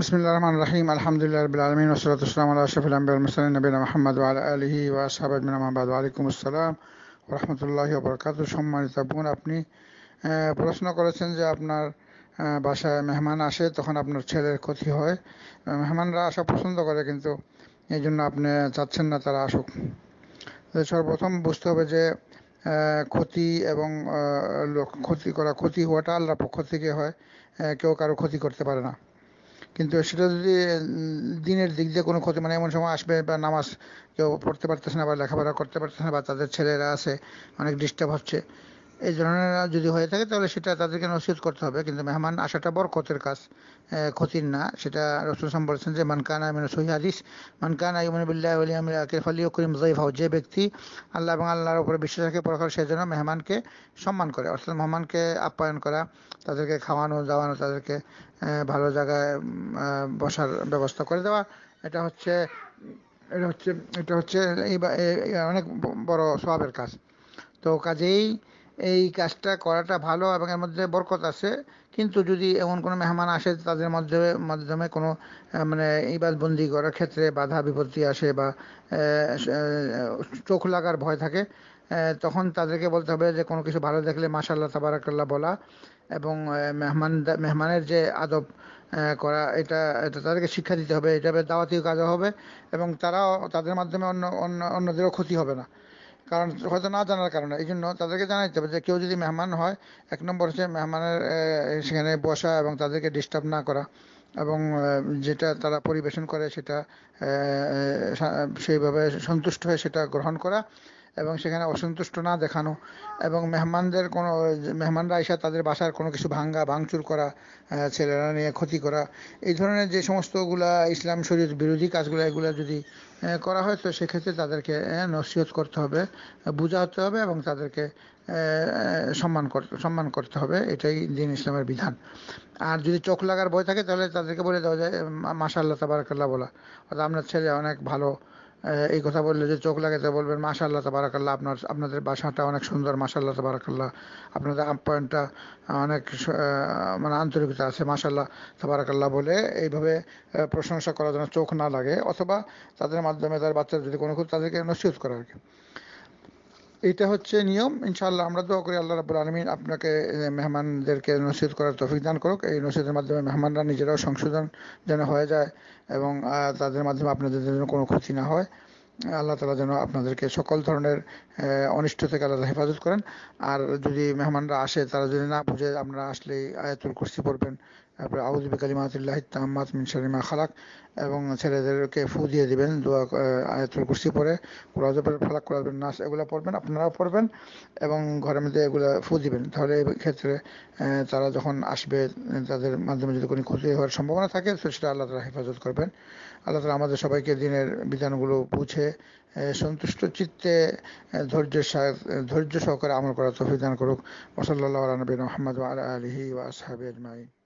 বিসমিল্লা রহমান রাহিম আলহামদুলিল্লাহ রবিল আলমিন ওসলাত ইসলাম আল্লাহ শফিল আম্বিল মুসলিম নবীন মাহমদ আলহি ওয়াসাব আজমিন আহমাবাদ আলাইকুম আসসালাম রহমতুল্লাহ বরকাত সম্মানিত বোন আপনি প্রশ্ন করেছেন যে আপনার বাসায় মেহমান আসে তখন আপনার ছেলের ক্ষতি হয় মেহমানরা আসা পছন্দ করে কিন্তু এই জন্য আপনি চাচ্ছেন না তারা আসুক সর্বপ্রথম বুঝতে হবে যে ক্ষতি এবং ক্ষতি করা ক্ষতি হওয়াটা আল্লাহর পক্ষ থেকে হয় কেউ কারো ক্ষতি করতে পারে না কিন্তু সেটা যদি দিনের দিক দিয়ে কোনো ক্ষতি মানে এমন সময় আসবে বা নামাজ কেউ পড়তে পারতেছে না বা লেখাপড়া করতে পারতেছে না বা তাদের ছেলেরা আছে অনেক ডিস্টার্ব হচ্ছে এই ধরনের যদি হয়ে থাকে তাহলে সেটা তাদেরকে নসিহত করতে হবে কিন্তু মেহমান আসাটা ক্ষতির কাজ ক্ষতির না সেটা রসুলাম বলেছেন যে মানকানা মানে সহি হাদিস মানকানা ইমনবিল্লাহ আলী আমির আকির আলী করিম জয়ফাউ যে ব্যক্তি আল্লাহ এবং আল্লাহর উপরে বিশ্বাস রাখে পরকার সে যেন মেহমানকে সম্মান করে অর্থাৎ মেহমানকে আপ্যায়ন করা তাদেরকে খাওয়ানো দাওয়ানো তাদেরকে ভালো জায়গায় বসার ব্যবস্থা করে দেওয়া এটা হচ্ছে এটা হচ্ছে এটা হচ্ছে এই অনেক বড় স্বভাবের কাজ তো কাজেই এই কাজটা করাটা ভালো এবং এর মধ্যে বরকত আছে কিন্তু যদি এমন কোনো মেহমান আসে তাদের মধ্যে মাধ্যমে কোনো মানে ইবাদবন্দি করার ক্ষেত্রে বাধা বিপত্তি আসে বা চোখ লাগার ভয় থাকে তখন তাদেরকে বলতে হবে যে কোনো কিছু ভালো দেখলে মাশাল্লাহ তাবারাকাল্লাহ বলা এবং মেহমান মেহমানের যে আদব করা এটা এটা তাদেরকে শিক্ষা দিতে হবে এটা দাওয়াতি কাজ হবে এবং তারাও তাদের মাধ্যমে অন্য অন্য অন্যদেরও ক্ষতি হবে না কারণ হয়তো না জানার কারণে এই জন্য তাদেরকে জানাইতে হবে যে কেউ যদি মেহমান হয় এক নম্বর হচ্ছে মেহমানের সেখানে বসা এবং তাদেরকে ডিস্টার্ব না করা এবং যেটা তারা পরিবেশন করে সেটা সেইভাবে সন্তুষ্ট হয়ে সেটা গ্রহণ করা এবং সেখানে অসন্তুষ্ট না দেখানো এবং মেহমানদের কোনো মেহমানরা এসে তাদের বাসার কোনো কিছু ভাঙ্গা ভাঙচুর করা ছেলেরা নিয়ে ক্ষতি করা এই ধরনের যে সমস্তগুলা ইসলাম শরীর বিরোধী কাজগুলো এগুলো যদি করা হয় তো সেক্ষেত্রে তাদেরকে নসিহত করতে হবে বুঝাতে হবে এবং তাদেরকে সম্মান করতে সম্মান করতে হবে এটাই দিন ইসলামের বিধান আর যদি চোখ লাগার ভয় থাকে তাহলে তাদেরকে বলে দেওয়া যায় আল্লাহ তাবারকাল্লাহ বলা অর্থাৎ আপনার ছেলে অনেক ভালো এই কথা বললে যে চোখ লাগাতে বলবেন মাশাল্লাহ তাবারাকাল্লাহ আপনার আপনাদের বাসাটা অনেক সুন্দর মাশাল্লাহ তাবারাকাল্লাহ আপনাদের আপ্যায়নটা অনেক মানে আন্তরিকতা আছে মাশাল্লাহ তাবারাকাল্লাহ বলে এইভাবে প্রশংসা করার জন্য চোখ না লাগে অথবা তাদের মাধ্যমে তার বাচ্চার যদি কোনো তাদেরকে নসিহত করা আর কি এটা হচ্ছে নিয়ম ইনশাআল্লাহ আমরা দোয়া করি আল্লাহ রাবুল আলমিন আপনাকে মেহমানদেরকে নসিহত করার তৌফিক দান করুক এই নসিহতের মাধ্যমে মেহমানরা নিজেরাও সংশোধন যেন হয়ে যায় এবং তাদের মাধ্যমে আপনাদের যেন কোনো ক্ষতি না হয় আল্লাহ তালা যেন আপনাদেরকে সকল ধরনের অনিষ্ট থেকে আল্লাহ হেফাজত করেন আর যদি মেহমানরা আসে তারা যদি না বুঝে আপনারা আসলেই আয়াতুল কুর্সি পড়বেন তারপরে আউজ বিকালি মাতুল্লাহ তাম্মাত মিন মা খালাক এবং ছেলেদেরকে ফু দিয়ে দিবেন দোয়া আয়াতুল কুর্সি পরে কোরআজ ফালাক কুরআন নাস এগুলো পড়বেন আপনারাও পড়বেন এবং ঘরের মধ্যে এগুলো ফু দিবেন তাহলে এই ক্ষেত্রে তারা যখন আসবে তাদের মাধ্যমে যদি কোনো ক্ষতি হওয়ার সম্ভাবনা থাকে সেটা আল্লাহ তালা হেফাজত করবেন আল্লাহ তালা আমাদের সবাইকে দিনের বিধানগুলো বুঝে সন্তুষ্ট চিত্তে ধৈর্যের ধৈর্য সহকারে আমল করা বিধান করুক ওসল্লা নবীন মোহাম্মদ আলা আলহি ওয়া আজমাইন